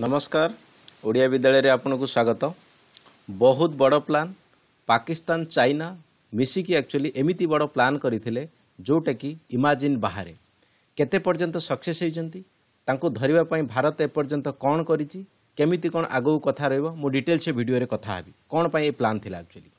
নমস্কার ଓଡ଼ିଆ ବିଦ୍ୟାଳୟରେ ଆପଣଙ୍କୁ ସ୍ୱାଗତ ବହୁତ ବଡ଼ ପ୍ଲାନ୍ ପାକିସ୍ତାନ ଚାଇନା ମିଶିକି ଆକ୍ଚୁଆଲି ଏମିତି ବଡ଼ ପ୍ଲାନ୍ କରିଥିଲେ ଯେଉଁଟାକି ଇମାଜିନ୍ ବାହାରେ କେତେ ପର୍ଯ୍ୟନ୍ତ ସକ୍ସେସ୍ ହୋଇଛନ୍ତି ତାଙ୍କୁ ଧରିବା ପାଇଁ ଭାରତ ଏପର୍ଯ୍ୟନ୍ତ କ'ଣ କରିଛି କେମିତି କ'ଣ ଆଗକୁ କଥା ରହିବ ମୁଁ ଡିଟେଲ୍ ସେ ଭିଡ଼ିଓରେ କଥା ହେବି କ'ଣ ପାଇଁ ଏ ପ୍ଲାନ୍ ଥିଲା ଆକ୍ଚୁଆଲି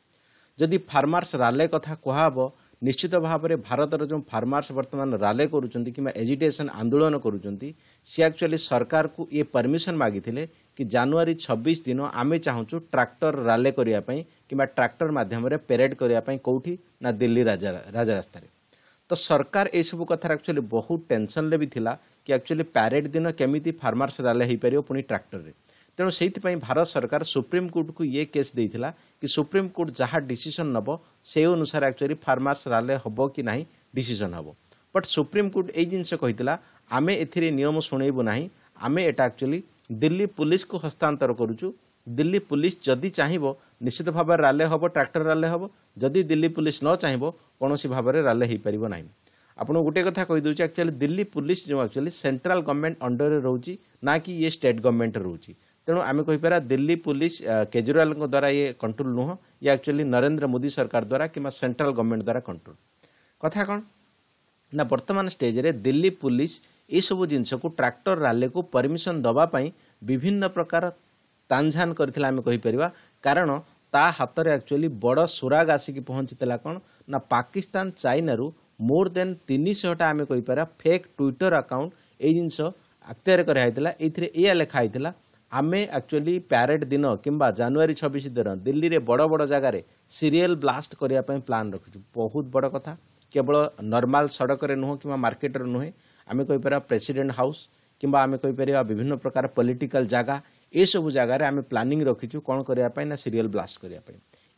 ଯଦି ଫାର୍ମାର୍ସ ରାଲେ କଥା କୁହାହେବ ନିଶ୍ଚିତ ଭାବରେ ଭାରତର ଯେଉଁ ଫାର୍ମର୍ସ ବର୍ତ୍ତମାନ ରାଲେ କରୁଛନ୍ତି କିମ୍ବା ଏଜିଟେସନ୍ ଆନ୍ଦୋଳନ କରୁଛନ୍ତି ସେ ଆକ୍ଚୁଆଲି ସରକାରକୁ ଇଏ ପରମିସନ୍ ମାଗିଥିଲେ କି ଜାନୁଆରୀ ଛବିଶ ଦିନ ଆମେ ଚାହୁଁଛୁ ଟ୍ରାକ୍ଟର ରାଲେ କରିବା ପାଇଁ କିମ୍ବା ଟ୍ରାକ୍ଟର ମାଧ୍ୟମରେ ପେରେଡ୍ କରିବା ପାଇଁ କେଉଁଠି ନା ଦିଲ୍ଲୀ ରାଜା ରାସ୍ତାରେ ତ ସରକାର ଏସବୁ କଥାରେ ଆକ୍ଚୁଆଲି ବହୁତ ଟେନସନ୍ରେ ବି ଥିଲା କି ଆକ୍ଚୁଆଲି ପ୍ୟାରେଡ୍ ଦିନ କେମିତି ଫାର୍ମର୍ସ ରାଲେ ହୋଇପାରିବ ପୁଣି ଟ୍ରାକ୍ଟରରେ ତେଣୁ ସେଇଥିପାଇଁ ଭାରତ ସରକାର ସୁପ୍ରିମକୋର୍ଟକୁ ଇଏ କେସ୍ ଦେଇଥିଲା କି ସୁପ୍ରିମକୋର୍ଟ ଯାହା ଡିସିସନ୍ ନେବ ସେହି ଅନୁସାରେ ଆକ୍ଚୁଆଲି ଫାର୍ମାସ ରାଲେ ହେବ କି ନାହିଁ ଡିସିସନ୍ ହେବ ବଟ୍ ସୁପ୍ରିମକୋର୍ଟ ଏଇ ଜିନିଷ କହିଥିଲା ଆମେ ଏଥିରେ ନିୟମ ଶୁଣେଇବୁ ନାହିଁ ଆମେ ଏଟା ଆକ୍ଚୁଆଲି ଦିଲ୍ଲୀ ପୁଲିସକୁ ହସ୍ତାନ୍ତର କରୁଛୁ ଦିଲ୍ଲୀ ପୁଲିସ ଯଦି ଚାହିଁବ ନିଶ୍ଚିତ ଭାବରେ ରାଲେ ହେବ ଟ୍ରାକ୍ଟର ରାଲେ ହେବ ଯଦି ଦିଲ୍ଲୀ ପୁଲିସ ନ ଚାହିଁବ କୌଣସି ଭାବରେ ରାଲେ ହୋଇପାରିବ ନାହିଁ ଆପଣ ଗୋଟିଏ କଥା କହିଦେଉଛି ଆକ୍ଚୁଆଲି ଦିଲ୍ଲୀ ପୁଲିସ ଯେଉଁ ଆକ୍ଚୁଆଲି ସେଣ୍ଟ୍ରାଲ ଗଭର୍ଣ୍ଣମେଣ୍ଟ ଅଣ୍ଡରରେ ରହୁଛି ନା କି ଇଏ ଷ୍ଟେଟ୍ ଗଭର୍ଣ୍ଣମେଣ୍ଟରେ ରହୁଛି ତେଣୁ ଆମେ କହିପାରିବା ଦିଲ୍ଲୀ ପୁଲିସ କେଜରିୱାଲଙ୍କ ଦ୍ୱାରା ଇଏ କଣ୍ଟ୍ରୋଲ ନୁହଁ ଇଏ ଆକ୍ଚୁଆଲି ନରେନ୍ଦ୍ର ମୋଦି ସରକାର ଦ୍ୱାରା କିମ୍ବା ସେଣ୍ଟ୍ରାଲ ଗଭର୍ଣ୍ଣମେଣ୍ଟ ଦ୍ୱାରା କଣ୍ଟ୍ରୋଲ କଥା କ'ଣ ନା ବର୍ତ୍ତମାନ ଷ୍ଟେଜରେ ଦିଲ୍ଲୀ ପୁଲିସ ଏସବୁ ଜିନିଷକୁ ଟ୍ରାକ୍ଟର ରାଲିକୁ ପରମିସନ ଦେବା ପାଇଁ ବିଭିନ୍ନ ପ୍ରକାର ତାଞ୍ଜାନ କରିଥିଲା ଆମେ କହିପାରିବା କାରଣ ତା ହାତରେ ଆକ୍ଚୁଆଲି ବଡ଼ ସୁରାଗ ଆସିକି ପହଞ୍ଚିଥିଲା କ'ଣ ନା ପାକିସ୍ତାନ ଚାଇନାରୁ ମୋର ଦେନ୍ ତିନିଶହଟା ଆମେ କହିପାରିବା ଫେକ୍ ଟ୍ୱିଟର ଆକାଉଣ୍ଟ ଏଇ ଜିନିଷ ଆକ୍ତିଆର କରାହେଇଥିଲା ଏଇଥିରେ ଏଇଆ ଲେଖା ହେଇଥିଲା ଆମେ ଆକ୍ଚୁଆଲି ପ୍ୟାରେଡ୍ ଦିନ କିମ୍ବା ଜାନୁଆରୀ ଛବିଶ ଦିନ ଦିଲ୍ଲୀରେ ବଡ଼ ବଡ଼ ଜାଗାରେ ସିରିଏଲ୍ ବ୍ଲାଷ୍ଟ କରିବା ପାଇଁ ପ୍ଲାନ୍ ରଖିଛୁ ବହୁତ ବଡ଼ କଥା କେବଳ ନର୍ମାଲ ସଡ଼କରେ ନୁହଁ କିମ୍ବା ମାର୍କେଟରେ ନୁହେଁ ଆମେ କହିପାରିବା ପ୍ରେସିଡେଣ୍ଟ ହାଉସ୍ କିମ୍ବା ଆମେ କହିପାରିବା ବିଭିନ୍ନ ପ୍ରକାର ପଲିଟିକାଲ ଜାଗା ଏସବୁ ଜାଗାରେ ଆମେ ପ୍ଲାନିଂ ରଖିଛୁ କ'ଣ କରିବା ପାଇଁ ନା ସିରିଏଲ୍ ବ୍ଲାଷ୍ଟ କରିବା ପାଇଁ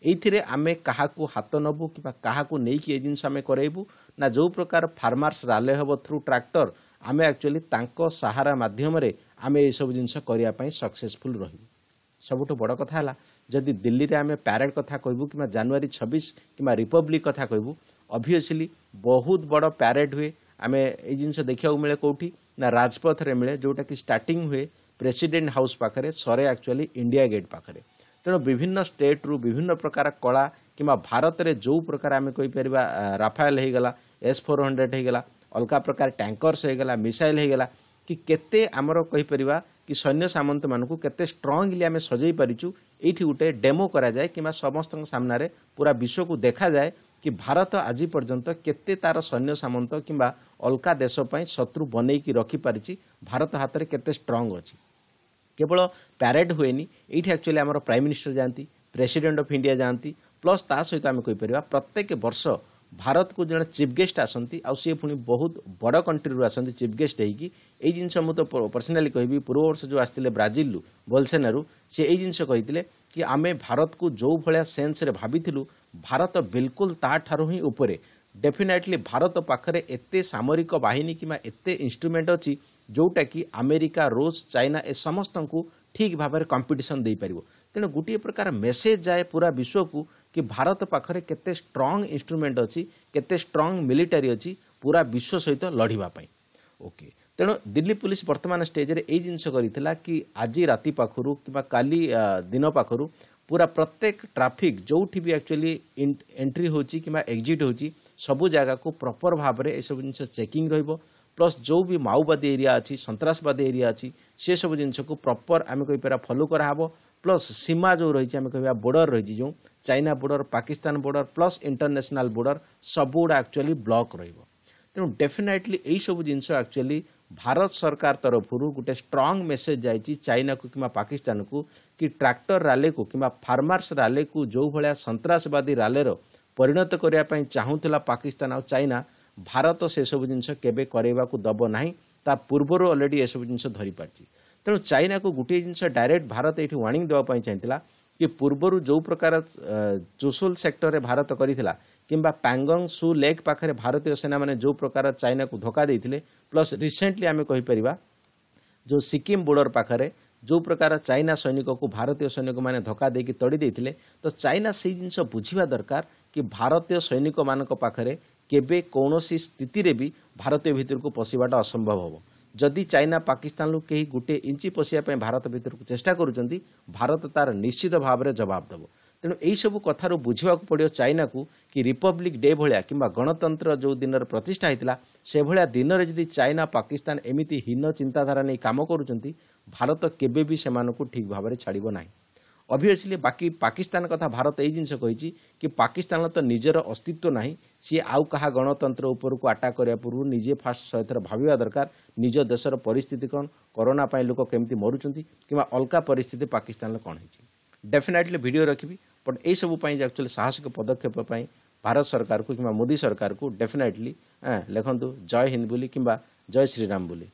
ଏଇଥିରେ ଆମେ କାହାକୁ ହାତ ନେବୁ କିମ୍ବା କାହାକୁ ନେଇକି ଏ ଜିନିଷ ଆମେ କରାଇବୁ ନା ଯେଉଁ ପ୍ରକାର ଫାର୍ମାର୍ସ ରାଲେ ହେବ ଥ୍ରୁ ଟ୍ରାକ୍ଟର ଆମେ ଆକ୍ଚୁଆଲି ତାଙ୍କ ସାହାରା ମାଧ୍ୟମରେ ଆମେ ଏଇସବୁ ଜିନିଷ କରିବା ପାଇଁ ସକ୍ସେସଫୁଲ୍ ରହିବୁ ସବୁଠୁ ବଡ଼ କଥା ହେଲା ଯଦି ଦିଲ୍ଲୀରେ ଆମେ ପ୍ୟାରେଡ୍ କଥା କହିବୁ କିମ୍ବା ଜାନୁଆରୀ ଛବିଶ କିମ୍ବା ରିପବ୍ଲିକ୍ କଥା କହିବୁ ଅଭିୟସ୍ଲି ବହୁତ ବଡ଼ ପ୍ୟାରେଡ୍ ହୁଏ ଆମେ ଏଇ ଜିନିଷ ଦେଖିବାକୁ ମିଳେ କେଉଁଠି ନା ରାଜପଥରେ ମିଳେ ଯେଉଁଟାକି ଷ୍ଟାର୍ଟିଂ ହୁଏ ପ୍ରେସିଡେଣ୍ଟ ହାଉସ୍ ପାଖରେ ସରେ ଆକ୍ଚୁଆଲି ଇଣ୍ଡିଆ ଗେଟ୍ ପାଖରେ ତେଣୁ ବିଭିନ୍ନ ଷ୍ଟେଟ୍ରୁ ବିଭିନ୍ନ ପ୍ରକାର କଳା କିମ୍ବା ଭାରତରେ ଯେଉଁ ପ୍ରକାର ଆମେ କହିପାରିବା ରାଫାଏଲ୍ ହୋଇଗଲା ଏସ୍ ଫୋର୍ ହଣ୍ଡ୍ରେଡ଼୍ ହୋଇଗଲା ଅଲଗା ପ୍ରକାର ଟ୍ୟାଙ୍କର୍ସ ହୋଇଗଲା ମିସାଇଲ୍ ହୋଇଗଲା କି କେତେ ଆମର କହିପାରିବା କି ସୈନ୍ୟ ସାମନ୍ତମାନଙ୍କୁ କେତେ ଷ୍ଟ୍ରଙ୍ଗଲି ଆମେ ସଜେଇ ପାରିଛୁ ଏଇଠି ଗୋଟେ ଡେମୋ କରାଯାଏ କିମ୍ବା ସମସ୍ତଙ୍କ ସାମ୍ନାରେ ପୁରା ବିଶ୍ୱକୁ ଦେଖାଯାଏ କି ଭାରତ ଆଜି ପର୍ଯ୍ୟନ୍ତ କେତେ ତାର ସୈନ୍ୟ ସାମନ୍ତ କିମ୍ବା ଅଲଗା ଦେଶ ପାଇଁ ଶତ୍ରୁ ବନେଇକି ରଖିପାରିଛି ଭାରତ ହାତରେ କେତେ ଷ୍ଟ୍ରଙ୍ଗ ଅଛି କେବଳ ପ୍ୟାରେଡ୍ ହୁଏନି ଏଇଠି ଆକ୍ଚୁଆଲି ଆମର ପ୍ରାଇମ୍ ମିନିଷ୍ଟର ଯାଆନ୍ତି ପ୍ରେସିଡେଣ୍ଟ ଅଫ୍ ଇଣ୍ଡିଆ ଯାଆନ୍ତି ପ୍ଲସ୍ ତା ସହିତ ଆମେ କହିପାରିବା ପ୍ରତ୍ୟେକ ବର୍ଷ ଭାରତକୁ ଜଣେ ଚିଫ୍ ଗେଷ୍ଟ ଆସନ୍ତି ଆଉ ସିଏ ପୁଣି ବହୁତ ବଡ଼ କଣ୍ଟ୍ରିରୁ ଆସନ୍ତି ଚିଫ୍ ଗେଷ୍ଟ ହେଇକି ଏଇ ଜିନିଷ ମୁଁ ତ ପର୍ସନାଲି କହିବି ପୂର୍ବ ବର୍ଷ ଯେଉଁ ଆସିଥିଲେ ବ୍ରାଜିଲରୁ ବୋଲସେନାରୁ ସେ ଏଇ ଜିନିଷ କହିଥିଲେ କି ଆମେ ଭାରତକୁ ଯେଉଁ ଭଳିଆ ସେନ୍ସରେ ଭାବିଥିଲୁ ଭାରତ ବିଲକୁଲ ତାଠାରୁ ହିଁ ଉପରେ ଡେଫିନେଟଲି ଭାରତ ପାଖରେ ଏତେ ସାମରିକ ବାହିନୀ କିମ୍ବା ଏତେ ଇନ୍ଷ୍ଟ୍ରୁମେଣ୍ଟ ଅଛି ଯେଉଁଟାକି ଆମେରିକା ରୁଷ ଚାଇନା ଏ ସମସ୍ତଙ୍କୁ ଠିକ୍ ଭାବରେ କମ୍ପିଟିସନ୍ ଦେଇପାରିବ ତେଣୁ ଗୋଟିଏ ପ୍ରକାର ମେସେଜ୍ ଯାଏ ପୁରା ବିଶ୍ୱକୁ କି ଭାରତ ପାଖରେ କେତେ ଷ୍ଟ୍ରଙ୍ଗ ଇନ୍ଷ୍ଟ୍ରୁମେଣ୍ଟ ଅଛି କେତେ ଷ୍ଟ୍ରଙ୍ଗ ମିଲିଟାରୀ ଅଛି ପୁରା ବିଶ୍ୱ ସହିତ ଲଢ଼ିବା ପାଇଁ ଓକେ ତେଣୁ ଦିଲ୍ଲୀ ପୁଲିସ୍ ବର୍ତ୍ତମାନ ଷ୍ଟେଜରେ ଏଇ ଜିନିଷ କରିଥିଲା କି ଆଜି ରାତି ପାଖରୁ କିମ୍ବା କାଲି ଦିନ ପାଖରୁ ପୁରା ପ୍ରତ୍ୟେକ ଟ୍ରାଫିକ୍ ଯେଉଁଠି ବି ଆକ୍ଚୁଆଲି ଏଣ୍ଟ୍ରି ହେଉଛି କିମ୍ବା ଏକ୍ଜିଟ୍ ହେଉଛି ସବୁ ଜାଗାକୁ ପ୍ରପର୍ ଭାବରେ ଏସବୁ ଜିନିଷ ଚେକିଂ ରହିବ ପ୍ଲସ୍ ଯେଉଁ ବି ମାଓବାଦୀ ଏରିଆ ଅଛି ସନ୍ତାସବାଦୀ ଏରିଆ ଅଛି ସେସବୁ ଜିନିଷକୁ ପ୍ରପର୍ ଆମେ କହିପାରିବା ଫଲୋ କରାହେବ ପ୍ଲସ୍ ସୀମା ଯେଉଁ ରହିଛି ଆମେ କହିବା ବୋର୍ଡର ରହିଛି ଯେଉଁ ଚାଇନା ବୋର୍ଡର ପାକିସ୍ତାନ ବୋର୍ଡର ପ୍ଲସ୍ ଇଣ୍ଟରନ୍ୟାସନାଲ ବୋର୍ଡର ସବୁଗୁଡ଼ା ଆକ୍ଚୁଆଲି ବ୍ଲକ୍ ରହିବ ତେଣୁ ଡେଫିନେଟଲି ଏହିସବୁ ଜିନିଷ ଆକ୍ଚୁଆଲି ଭାରତ ସରକାର ତରଫରୁ ଗୋଟେ ଷ୍ଟ୍ରଙ୍ଗ୍ ମେସେଜ୍ ଯାଇଛି ଚାଇନାକୁ କିମ୍ବା ପାକିସ୍ତାନକୁ କି ଟ୍ରାକ୍ଟର ରାଲିକୁ କିମ୍ବା ଫାର୍ମର୍ସ ରାଲିକୁ ଯେଉଁଭଳିଆ ସନ୍ତାସବାଦୀ ରାଲିର ପରିଣତ କରିବା ପାଇଁ ଚାହୁଁଥିଲା ପାକିସ୍ତାନ ଆଉ ଚାଇନା ଭାରତ ସେସବୁ ଜିନିଷ କେବେ କରାଇବାକୁ ଦେବ ନାହିଁ ତା ପୂର୍ବରୁ ଅଲରେଡି ଏସବୁ ଜିନିଷ ଧରିପାରିଛି ତେଣୁ ଚାଇନାକୁ ଗୋଟିଏ ଜିନିଷ ଡାଇରେକ୍ଟ ଭାରତ ଏଇଠି ୱାର୍ଣ୍ଣିଂ ଦେବା ପାଇଁ ଚାହିଁଥିଲା କି ପୂର୍ବରୁ ଯେଉଁ ପ୍ରକାର ଚୁସୁଲ ସେକ୍ଟରରେ ଭାରତ କରିଥିଲା କିମ୍ବା ପାଙ୍ଗଙ୍ଗ ସୁ ଲେକ୍ ପାଖରେ ଭାରତୀୟ ସେନାମାନେ ଯେଉଁ ପ୍ରକାର ଚାଇନାକୁ ଧୋକା ଦେଇଥିଲେ ପ୍ଲସ୍ ରିସେଣ୍ଟଲି ଆମେ କହିପାରିବା ଯେଉଁ ସିକିମ୍ ବୋର୍ଡର ପାଖରେ ଯେଉଁ ପ୍ରକାର ଚାଇନା ସୈନିକକୁ ଭାରତୀୟ ସୈନିକମାନେ ଧକ୍କା ଦେଇକି ତଡ଼ି ଦେଇଥିଲେ ତ ଚାଇନା ସେଇ ଜିନିଷ ବୁଝିବା ଦରକାର କି ଭାରତୀୟ ସୈନିକମାନଙ୍କ ପାଖରେ କେବେ କୌଣସି ସ୍ଥିତିରେ ବି ଭାରତୀୟ ଭିତରକୁ ପଶିବାଟା ଅସମ୍ଭବ ହେବ ଯଦି ଚାଇନା ପାକିସ୍ତାନରୁ କେହି ଗୋଟିଏ ଇଞ୍ଚି ପଶିବା ପାଇଁ ଭାରତ ଭିତରକୁ ଚେଷ୍ଟା କରୁଛନ୍ତି ଭାରତ ତାର ନିଶ୍ଚିତ ଭାବରେ ଜବାବ ଦେବ ତେଣୁ ଏହିସବୁ କଥାରୁ ବୁଝିବାକୁ ପଡ଼ିବ ଚାଇନାକୁ କି ରିପବ୍ଲିକ୍ ଡେ ଭଳିଆ କିମ୍ବା ଗଣତନ୍ତ୍ର ଯେଉଁ ଦିନର ପ୍ରତିଷ୍ଠା ହୋଇଥିଲା ସେଭଳିଆ ଦିନରେ ଯଦି ଚାଇନା ପାକିସ୍ତାନ ଏମିତି ହୀନ ଚିନ୍ତାଧାରା ନେଇ କାମ କରୁଛନ୍ତି ଭାରତ କେବେ ବି ସେମାନଙ୍କୁ ଠିକ୍ ଭାବରେ ଛାଡ଼ିବ ନାହିଁ ଅଭିୟସ୍ଲି ବାକି ପାକିସ୍ତାନ କଥା ଭାରତ ଏଇ ଜିନିଷ କହିଛି କି ପାକିସ୍ତାନର ତ ନିଜର ଅସ୍ତିତ୍ୱ ନାହିଁ ସିଏ ଆଉ କାହା ଗଣତନ୍ତ୍ର ଉପରକୁ ଆଟାକ୍ କରିବା ପୂର୍ବରୁ ନିଜେ ଫାର୍ଷ୍ଟ ଶହେଥର ଭାବିବା ଦରକାର ନିଜ ଦେଶର ପରିସ୍ଥିତି କ'ଣ କରୋନା ପାଇଁ ଲୋକ କେମିତି ମରୁଛନ୍ତି କିମ୍ବା ଅଲଗା ପରିସ୍ଥିତି ପାକିସ୍ତାନର କ'ଣ ହେଇଛି ଡେଫିନେଟ୍ଲି ଭିଡ଼ିଓ ରଖିବି ବଟ୍ ଏଇସବୁ ପାଇଁ ଆକ୍ଚୁଆଲି ସାହସିକ ପଦକ୍ଷେପ ପାଇଁ ଭାରତ ସରକାରକୁ କିମ୍ବା ମୋଦି ସରକାରକୁ ଡେଫିନେଟ୍ଲି ଲେଖନ୍ତୁ ଜୟ ହିନ୍ଦ ବୋଲି କିମ୍ବା ଜୟ ଶ୍ରୀରାମ ବୋଲି